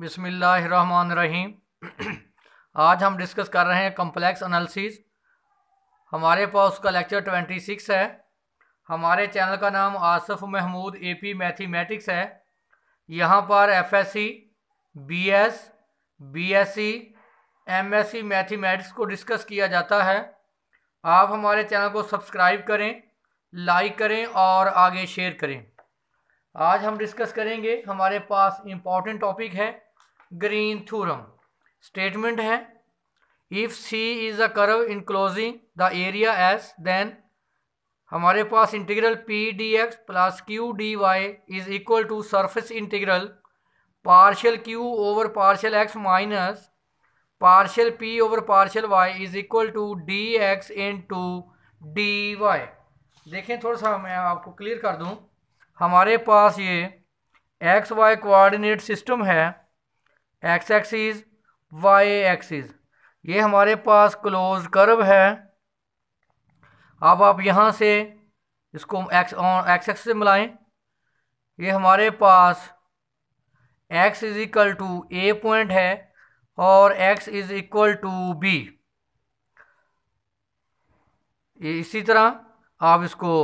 रहीम आज हम डिस्कस कर रहे हैं कम्प्लेक्स एनालिसिस हमारे पास उसका लेक्चर ट्वेंटी सिक्स है हमारे चैनल का नाम Asif Mahmood A P mathematics है यहाँ पर F S C B S B S C M S C mathematics को डिस्कस किया जाता है आप हमारे चैनल को सब्सक्राइब करें लाइक करें और आगे शेयर करें आज हम डिस्कस करेंगे हमारे पास इम्पॉर्टेंट टॉपिक है ग्रीन थ्योरम स्टेटमेंट है if C is a curve enclosing the area S then हमारे पास integral P D x plus Q D Y is equal to surface integral partial Q over partial x minus partial P over partial Y is equal to D X into D Y देखें थोड़ा सा मैं आपको clear कर दूं हमारे पास ये एक्स वाई कोऑर्डिनेट सिस्टम है एक्स एक्सिस वाई एक्सिस ये हमारे पास क्लोज कर्व है अब आप यहाँ से इसको एक्स ऑन एक्स एक्स से मिलाएं ये हमारे पास x is equal to a point है और x is equal to b ये इसी तरह आप इसको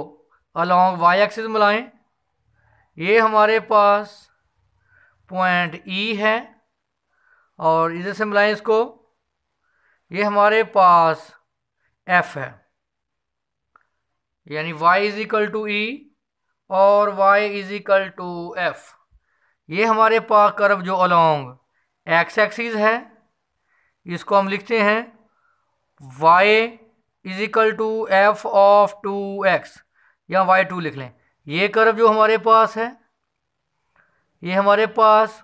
अलोंग वाई एक्सिस मिलाएं ये हमारे पास पॉइंट ई e है और इधर से मिलाएं इसको ये हमारे पास एफ है यानी y is equal to e और y is equal to f ये हमारे पास कर्व जो अलॉन्ग एक्स एक्सिस है इसको हम लिखते हैं y is equal to f of two x या वाई टू लिख लें ये कर्व जो हमारे पास है ये हमारे पास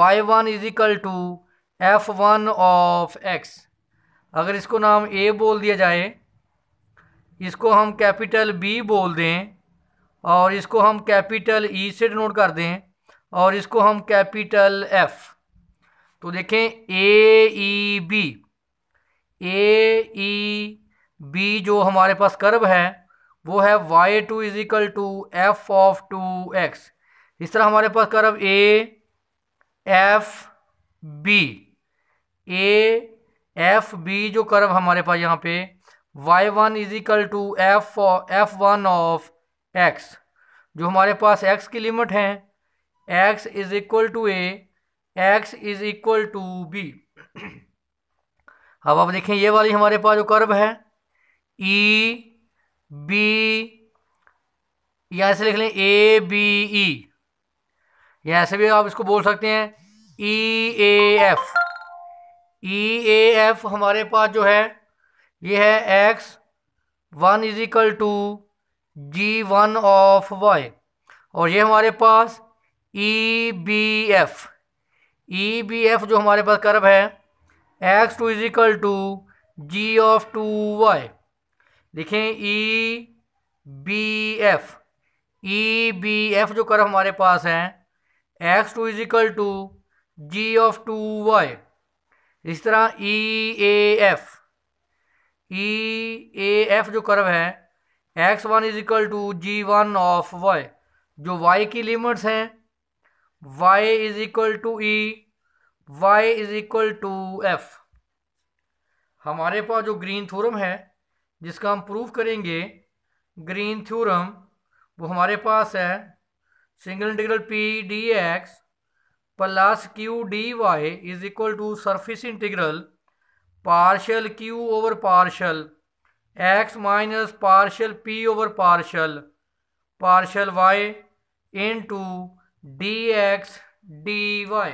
y one is equal to f one of x अगर इसको नाम ए बोल दिया जाए इसको हम कैपिटल बी बोल दें और इसको हम कैपिटल ई e से डिनोट कर दें और इसको हम कैपिटल एफ तो देखें ए ई बी ए ई बी जो हमारे पास कर्व है वो है y two is equal to f of two x इस तरह हमारे पास curve a f b a f b जो कर्व हमारे पास यहाँ पे y one is equal to f f one of x जो हमारे पास एक्स की लिमिट है x is equal to a x is equal to b अब आप देखें ये वाली हमारे पास जो कर्व है ई e, बी यहाँ से लिख लें ए बी ई यहाँ से भी आप इसको बोल सकते हैं ई a f e a F हमारे पास जो है ये है x one is equal to g one of y और ये हमारे पास e b f e b f जो हमारे पास कर्व है x two is equal to g of two y देखें e b f e b f जो कर्व हमारे पास है x two is equal to g of two y इस तरह e a f e a f जो curve है x one is equal to g one of y जो y की लिमिट्स हैं y is equal to e y is equal to f हमारे पास जो ग्रीन थ्योरम है जिसका हम प्रूव करेंगे ग्रीन थ्योरम वो हमारे पास है single integral P D x plus Q D y is equal to surface integral partial q over partial x minus partial p over partial partial y into D x d Y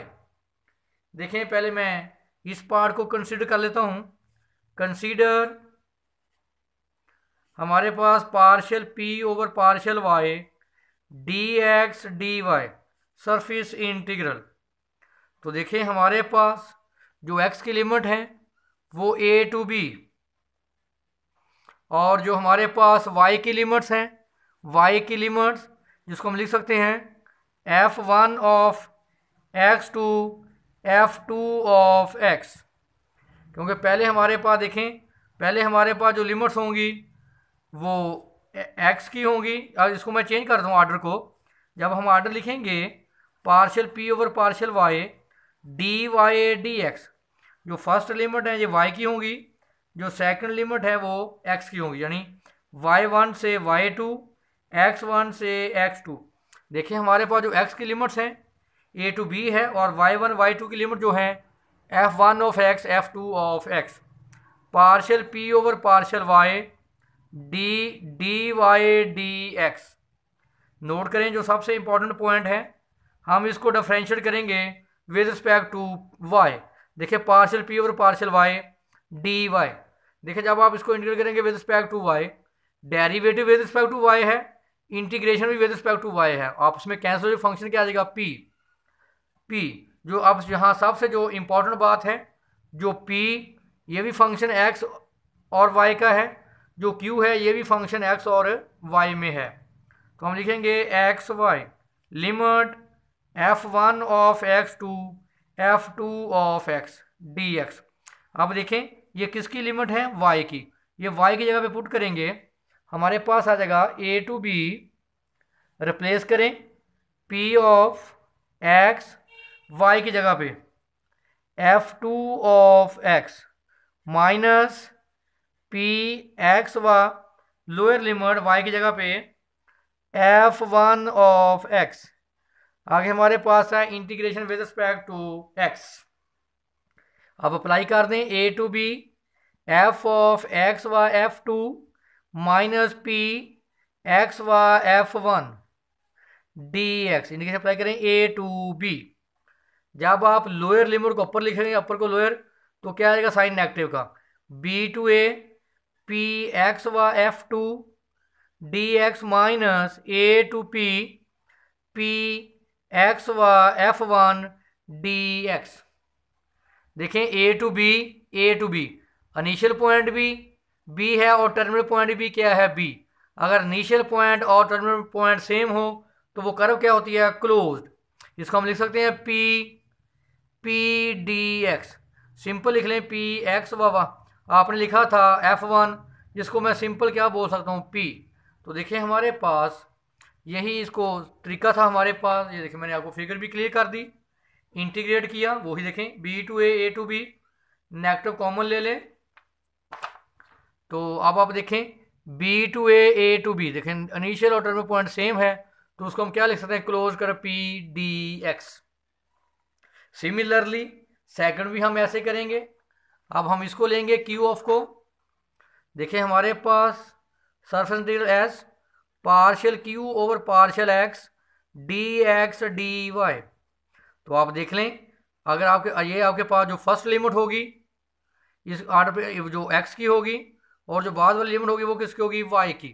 देखें पहले मैं इस part को consider कर लेता हूं consider हमारे पास partial p over partial y d x d y surface integral तो देखें हमारे पास जो एक्स की लिमिट है वो ए टू बी और जो हमारे पास वाई की लिमिट्स हैं वाई की लिमिट्स जिसको हम लिख सकते हैं f one of x to f two of x क्योंकि पहले हमारे पास देखें पहले हमारे पास जो लिमिट्स होंगी वो एक्स की होंगी अब इसको मैं चेंज कर दूँ आर्डर को जब हम आर्डर लिखेंगे partial p over partial y d y d x जो फर्स्ट लिमिट है ये वाई की होंगी जो सेकंड लिमिट है वो एक्स की होंगी यानी वाई वन से वाई टू एक्स वन से एक्स टू देखिए हमारे पास जो एक्स की लिमिट्स हैं ए टू बी है और वाई वन वाई टू की लिमिट जो है f one of x f two of x partial p over partial y d d y d x note करें जो सबसे इंपॉर्टेंट पॉइंट है हम इसको डिफ्रेंशिएट करेंगे विद रिस्पेक्ट टू वाई देखिए पार्शल पी और पार्शल वाई डी वाई देखिए जब आप इसको इंटीग्रेट करेंगे with respect to y derivative with respect to y है इंटीग्रेशन भी विद रिस्पेक्ट टू वाई है आप उसमें कैंसिल जो फंक्शन क्या आ जाएगा पी पी जो आप यहाँ सबसे जो इम्पोर्टेंट बात है जो पी ये भी फंक्शन एक्स और वाई का है जो क्यू है ये भी फंक्शन एक्स और वाई में है तो हम लिखेंगे x y limit f one of x to f two of x d x अब देखें ये किसकी लिमिट है वाई की ये वाई की जगह पे पुट करेंगे हमारे पास आ जाएगा ए टू बी रिप्लेस करें पी ऑफ एक्स वाई की जगह पे f two of x minus p x व लोअर लिमिट वाई की जगह पे एफ वन ऑफ एक्स आगे हमारे पास है integration with respect to x अब अप्लाई कर दें a to b f of x व f two minus p x व f one d x integration apply करें ए टू बी जब आप लोअर लिमिट को अपर लिखेंगे अपर को लोअर तो क्या आएगा साइन नेगेटिव का b to a p x व f two D x minus a to p p x व एफ वन डी एक्स देखें a to b a to b initial point भी बी है और टर्मिनल पॉइंट भी क्या है बी अगर इनिशियल पॉइंट और टर्मिनल पॉइंट सेम हो तो वो कर्व क्या होती है क्लोज इसको हम लिख सकते हैं p p D x simple लिख लें पी एक्स व आपने लिखा था एफ वन जिसको मैं सिंपल क्या बोल सकता हूँ पी तो देखिए हमारे पास यही इसको तरीका था हमारे पास ये देखें मैंने आपको फिगर भी क्लियर कर दी इंटीग्रेट किया वही देखें b to a a to b negative common ले लें तो अब आप देखें b to a a to b देखें इनिशियल ऑर्डर में पॉइंट सेम है तो उसको हम क्या लिख सकते हैं क्लोज कर p D x similarly second भी हम ऐसे करेंगे अब हम इसको लेंगे क्यू ऑफ को देखें हमारे पास surface integral s partial q over partial x d x d y तो आप देख लें अगर आपके ये आपके पास जो फर्स्ट लिमिट होगी इस आर्डर पे जो एक्स की होगी और जो बाद वाली लिमिट होगी वो किसकी होगी वाई की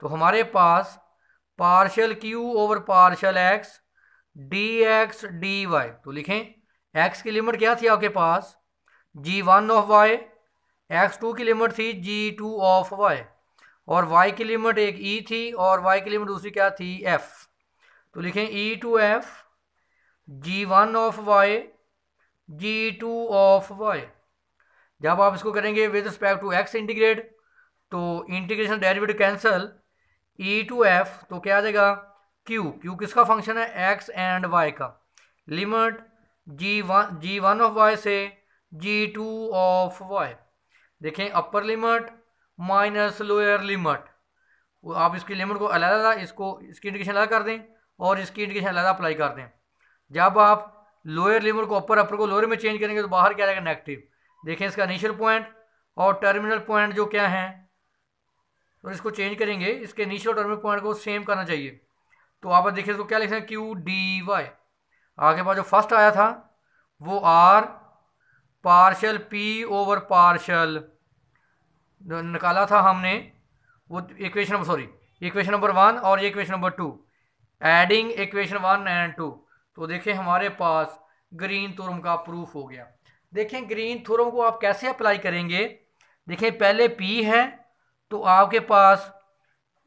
तो हमारे पास partial q over partial x d x d y तो लिखें एक्स की लिमिट क्या थी आपके पास g one of y x two की लिमिट थी जी टू ऑफ वाई और वाई की लिमिट एक ई e थी और वाई की लिमिट दूसरी क्या थी एफ तो लिखें e to f g one of y g two of y जब आप इसको करेंगे with respect to x integrate तो integration derivate cancel e to f तो क्या आ जाएगा क्यू q किसका फंक्शन है एक्स एंड वाई का limit g one g one of y से जी टू ऑफ वाई देखें upper limit minus lower limit आप इसकी लिमिट को अलग-अलग इसको इसकी इंडिकेशन अलग कर दें और इसकी इंडिकेशन अलग अप्लाई कर दें जब आप लोअर लिमिट को अपर अपर को लोअर में चेंज करेंगे तो बाहर क्या आएगा नेगेटिव देखें इसका इनिशियल पॉइंट और टर्मिनल पॉइंट जो क्या है और इसको चेंज करेंगे इसके इनिशियल टर्मिनल पॉइंट को सेम करना चाहिए तो आप देखिए इसको क्या लिख सकते हैं क्यू डी वाई आगे बाद जो फर्स्ट आया था वो आर पार्शल पी ओवर पार्शल निकाला था हमने वो equation number sorry equation number one और ये equation number two adding equation one and two तो देखें हमारे पास ग्रीन थ्योरम का प्रूफ हो गया देखें ग्रीन थ्योरम को आप कैसे अप्लाई करेंगे देखें पहले पी है तो आपके पास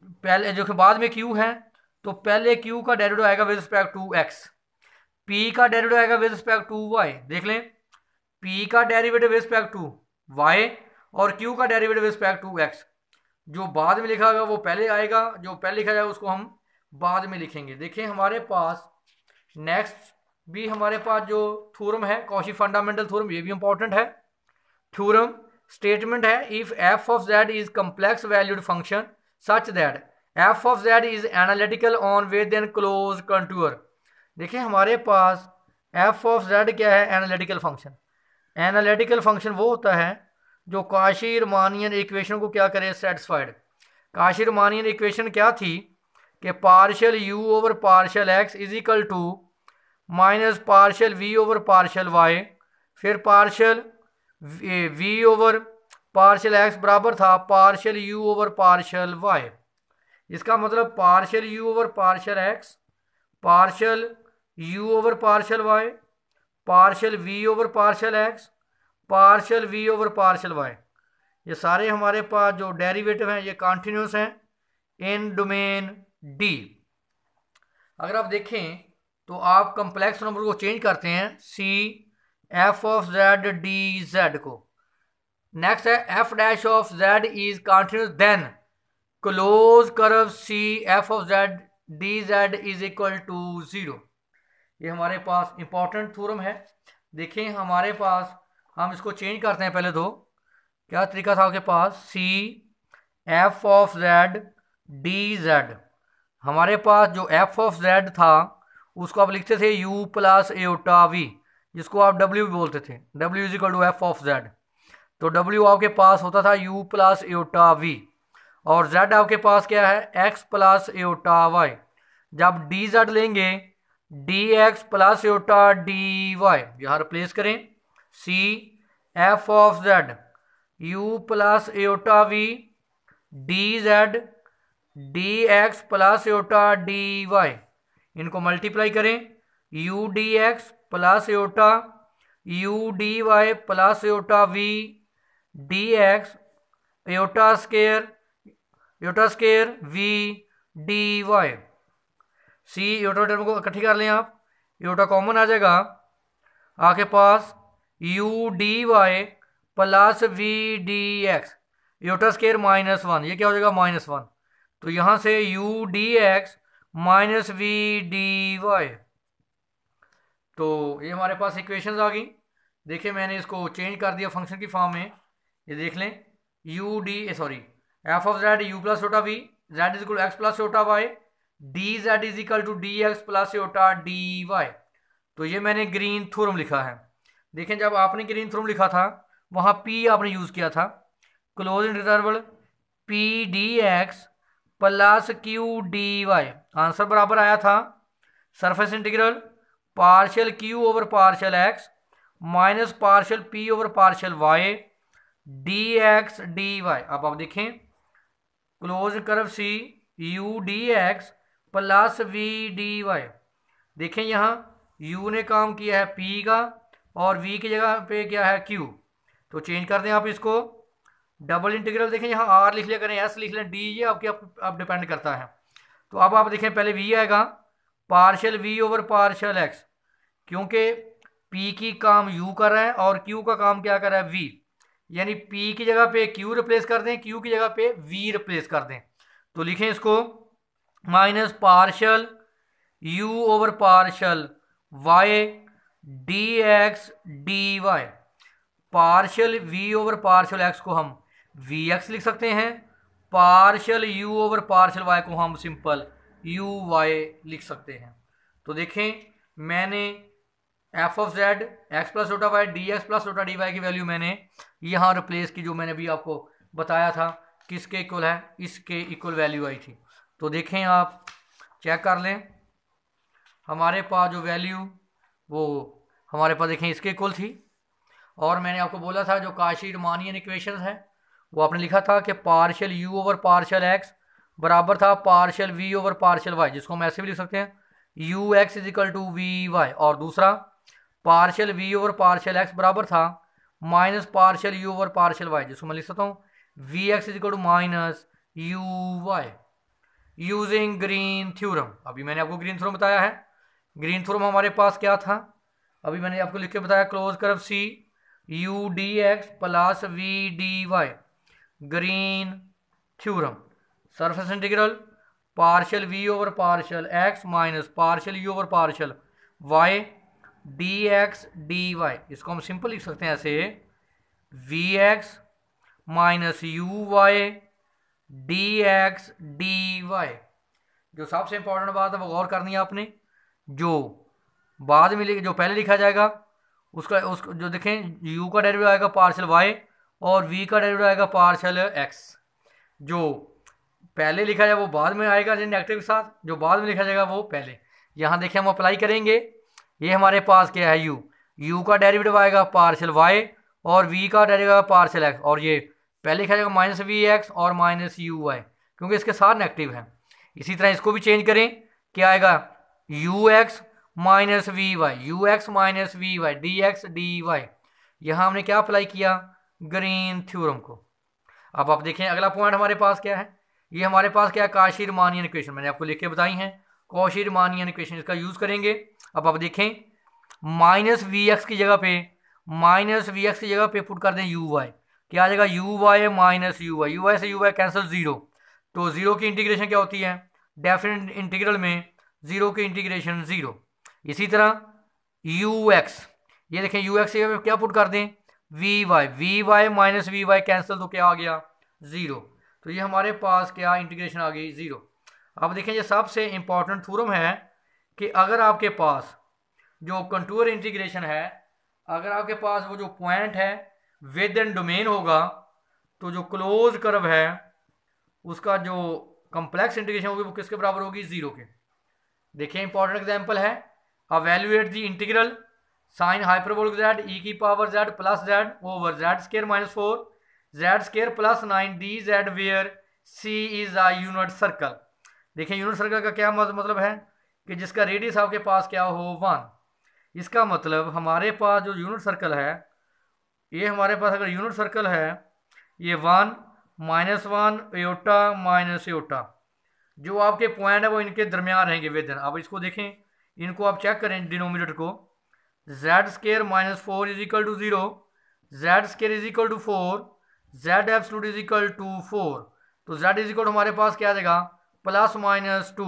पहले जो कि बाद में क्यू है तो पहले क्यू का डेरिवेटिव आएगा with respect to x p का डेरिवेटिव आएगा विद रिस्पेक्ट टू वाई देख लें पी का derivative with respect to y और क्यू का डेरिवेटिव रिस्पेक्ट टू एक्स जो बाद में लिखा होगा वो पहले आएगा जो पहले लिखा जाएगा उसको हम बाद में लिखेंगे देखिए हमारे पास नेक्स्ट भी हमारे पास जो थ्योरम है कौशी फंडामेंटल थ्योरम ये भी इंपॉर्टेंट है थ्योरम स्टेटमेंट है if f of z is complex valued function such that f of z is analytical on within closed contour देखिए हमारे पास एफ ऑफ जेड क्या है एनालिटिकल फंक्शन एनालिटिकल फंक्शन वो होता है जो काशी रमानियन इक्वेशन को क्या करें सेटिस्फाइड काशी रमानियन इक्वेशन क्या थी कि partial u over partial x is equal to minus partial v over partial y फिर partial v over partial x बराबर था partial u over partial y इसका मतलब partial u over partial x partial u over partial y partial v over partial x partial v over partial y ये सारे हमारे पास जो डेरिवेटिव हैं ये कॉन्टीन्यूस हैं इन डोमेन डी अगर आप देखें तो आप कंप्लेक्स नंबर को चेंज करते हैं c f of z d z को नेक्स्ट है f dash of z is continuous then closed curve c f of z d z is equal to zero ये हमारे पास इंपॉर्टेंट थ्योरम है देखें हमारे पास हम इसको चेंज करते हैं पहले तो क्या तरीका था आपके पास c f of z d z हमारे पास जो एफ ऑफ जेड था उसको आप लिखते थे यू प्लस एटा वी जिसको आप डब्ल्यू बोलते थे डब्ल्यू is equal to f of z तो डब्ल्यू आपके पास होता था यू प्लस एटा वी और जेड आपके पास क्या है एक्स प्लस एटा वाई जब डी जेड लेंगे d x plus eta d y यहाँ रिप्लेस करें c f of z u plus eta v d z d x plus eta d y इनको मल्टीप्लाई करें u d x plus eta u d y plus eta v d x eta square eta square v d y c eta term को इकट्ठी कर लें आप एटा common आ जाएगा आपके पास u d y plus v d x iota square minus one ये क्या हो जाएगा माइनस वन तो यहाँ से u d x minus v d y तो ये हमारे पास इक्वेशन आ गई देखिए मैंने इसको चेंज कर दिया फंक्शन की फॉर्म में ये देख लें u d sorry f of z u plus छोटा v z is equal x plus छोटा y d z is equal to D x plus छोटा डी वाई तो ये मैंने ग्रीन थ्योरम लिखा है देखें जब आपने ग्रीन थ्रोम लिखा था वहाँ पी आपने यूज़ किया था close integral P D x plus Q D y answer बराबर आया था surface integral partial Q over partial x minus partial P over partial y d x d y अब आप देखें close curve C u d x plus v d Y देखें यहाँ you ने काम किया है पी का और वी की जगह पे क्या है क्यू तो चेंज कर दें आप इसको डबल इंटीग्रल देखें यहाँ आर लिख लिया करें एस लिख लें डी ये आपके आप, डिपेंड करता है तो अब आप देखें पहले वी आएगा partial v over partial x क्योंकि पी की काम यू कर रहा है और क्यू का काम क्या कर रहा है वी यानी पी की जगह पे क्यू रिप्लेस कर दें क्यू की जगह पे वी रिप्लेस कर दें तो लिखें इसको minus partial u over partial y d x d y partial v over partial x को हम वी एक्स लिख सकते हैं partial u over partial y को हम सिंपल यू वाई लिख सकते हैं तो देखें मैंने f of z x plus iota y d x plus iota d y की वैल्यू मैंने यहाँ रिप्लेस की जो मैंने अभी आपको बताया था किसके इक्वल है इसके इक्वल वैल्यू आई थी तो देखें आप चेक कर लें हमारे पास जो वैल्यू वो हमारे पास देखें इसके कुल थी और मैंने आपको बोला था जो काशी रमानियन इक्वेशन है वो आपने लिखा था कि partial u over partial x बराबर था partial v over partial y जिसको हम ऐसे भी लिख सकते हैं u x is equal to v y और दूसरा partial v over partial x बराबर था minus partial u over partial y जिसको मैं लिख सकता हूँ v x is equal to minus u y using Green theorem अभी मैंने आपको ग्रीन थ्योरम बताया है ग्रीन थ्योरम हमारे पास क्या था अभी मैंने आपको लिख के बताया close curve C u d x plus v d y Green theorem surface integral partial v over partial x minus partial u over partial y d x d y इसको हम सिंपल लिख सकते हैं ऐसे v x minus u y d x d y जो सबसे important बात है वो गौर करनी है आपने जो बाद में जो पहले लिखा जाएगा उसका उस जो देखें यू का डेरिवेटिव आएगा पार्सल वाई और वी का डेरिवेटिव आएगा पार्सल एक्स जो पहले लिखा जाए वो बाद में आएगा नेगेटिव के साथ जो बाद में लिखा जाएगा वो पहले यहाँ देखें हम अप्लाई करेंगे ये हमारे पास क्या है यू यू का डेरिवेटिव आएगा पार्सल वाई और वी का डेरिवेटिव आएगा पार्सल एक्स और ये पहले लिखा जाएगा माइनस वी एक्स और माइनस यू वाई क्योंकि इसके साथ नेगेटिव है इसी तरह इसको भी चेंज करें क्या आएगा u x minus v y u x minus v y d x d y यहाँ हमने क्या अप्लाई किया ग्रीन थ्योरम को अब आप देखें अगला पॉइंट हमारे पास क्या है ये हमारे पास क्या है काशीरमानियन इक्वेशन मैंने आपको लिख के बताई है कौशिर कौशीरमानियन इक्वेशन इसका यूज़ करेंगे अब आप देखें माइनस वी एक्स की जगह पे माइनस वी एक्स की जगह पे पुट कर दें यू वाई क्या आ जाएगा u y minus u y u y से यू वाई कैंसिल ज़ीरो तो ज़ीरो की इंटीग्रेशन क्या होती है डेफिनेट इंटीग्रल में ज़ीरो की इंटीग्रेशन ज़ीरो इसी तरह यू एक्स ये देखें यू एक्स क्या पुट कर दें v y v y minus v y cancel तो क्या आ गया ज़ीरो तो ये हमारे पास क्या इंटीग्रेशन आ गई ज़ीरो अब देखें ये सबसे इम्पॉर्टेंट थ्योरम है कि अगर आपके पास जो कंटूर इंटीग्रेशन है अगर आपके पास वो जो पॉइंट है विद इन डोमेन होगा तो जो क्लोज कर्व है उसका जो कम्प्लेक्स इंटीग्रेशन होगी वो किसके बराबर होगी ज़ीरो के देखिए इंपॉर्टेंट एग्जाम्पल है evaluate the integral sine hyperbolic z e की power z plus z over z square minus four z square plus nine d z where C is a unit circle देखिए unit circle का क्या मतलब है कि जिसका radius आपके पास क्या हो वन इसका मतलब हमारे पास जो यूनिट सर्कल है ये हमारे पास अगर यूनिट सर्कल है ये one minus one iota minus iota जो आपके पॉइंट है वो इनके दरमियान रहेंगे वेदन आप इसको देखें इनको आप चेक करें डिनोमिनेटर को z square minus four is equal to zero z square is equal to four z absolute is equal to four तो जेड इज इक्वल हमारे पास क्या आ जाएगा प्लस माइनस टू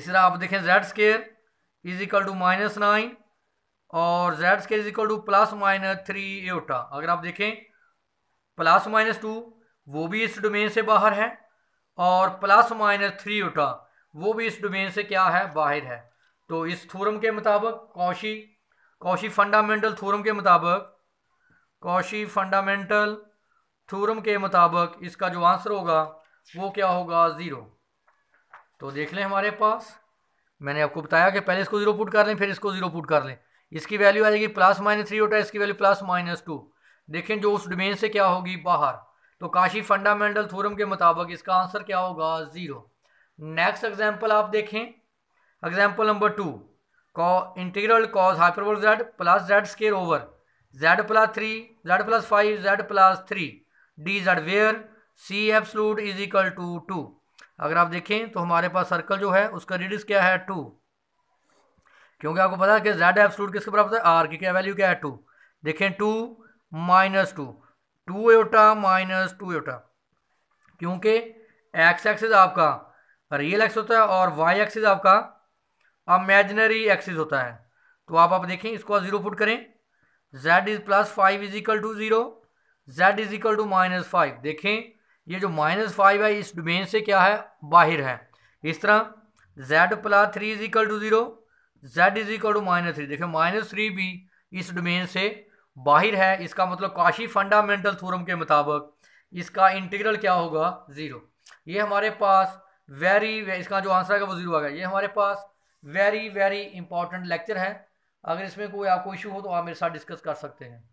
इस तरह आप देखें z square is equal to minus nine और z square is equal to plus minus three iota अगर आप देखें प्लस माइनस टू वो भी इस डोमेन से बाहर है और प्लस माइनस थ्री ओटा वो भी इस डोमेन से क्या है बाहर है तो इस थ्योरम के मुताबिक कौशी कौशी फंडामेंटल थ्योरम के मुताबिक कौशी फंडामेंटल थ्योरम के मुताबिक इसका जो आंसर होगा वो क्या होगा ज़ीरो तो देख लें हमारे पास मैंने आपको बताया कि पहले इसको ज़ीरो पुट कर लें फिर इसको ज़ीरो पुट कर लें इसकी वैल्यू आ जाएगी प्लस माइनस थ्री होता है इसकी वैल्यू प्लस माइनस टू देखें जो उस डोमेन से क्या होगी बाहर तो काशी फंडामेंटल थ्योरम के मुताबिक इसका आंसर क्या होगा ज़ीरो नेक्स्ट एग्जाम्पल आप देखें एग्जाम्पल नंबर टू कॉ integral cos hyperbolic z plus z square over z plus three z plus five z plus three d z where C absolute is equal to two अगर आप देखें तो हमारे पास circle जो है उसका रेडियस क्या है टू क्योंकि आपको पता है कि जेड एब्सलूट किसके बराबर है आर की क्या वैल्यू क्या है टू देखें two minus two two iota minus two iota क्योंकि एक्स एक्सिस आपका रियल एक्स होता है और वाई एक्सिस आपका अमेजनरी एक्सिस होता है तो आप आप देखें इसको ज़ीरो पुट करें z is plus five is equal to zero z is equal to minus five देखें ये जो माइनस फाइव है इस डोमेन से क्या है बाहर है इस तरह z plus three is equal to zero z is equal to minus three देखिए माइनस थ्री भी इस डोमेन से बाहर है इसका मतलब काशी फंडामेंटल थ्योरम के मुताबिक इसका इंटीग्रल क्या होगा ज़ीरो ये हमारे पास वेरी इसका जो आंसर है वो जीरो आएगा ये हमारे पास वेरी वेरी इंपॉर्टेंट लेक्चर है अगर इसमें कोई आपको इशू हो तो आप मेरे साथ डिस्कस कर सकते हैं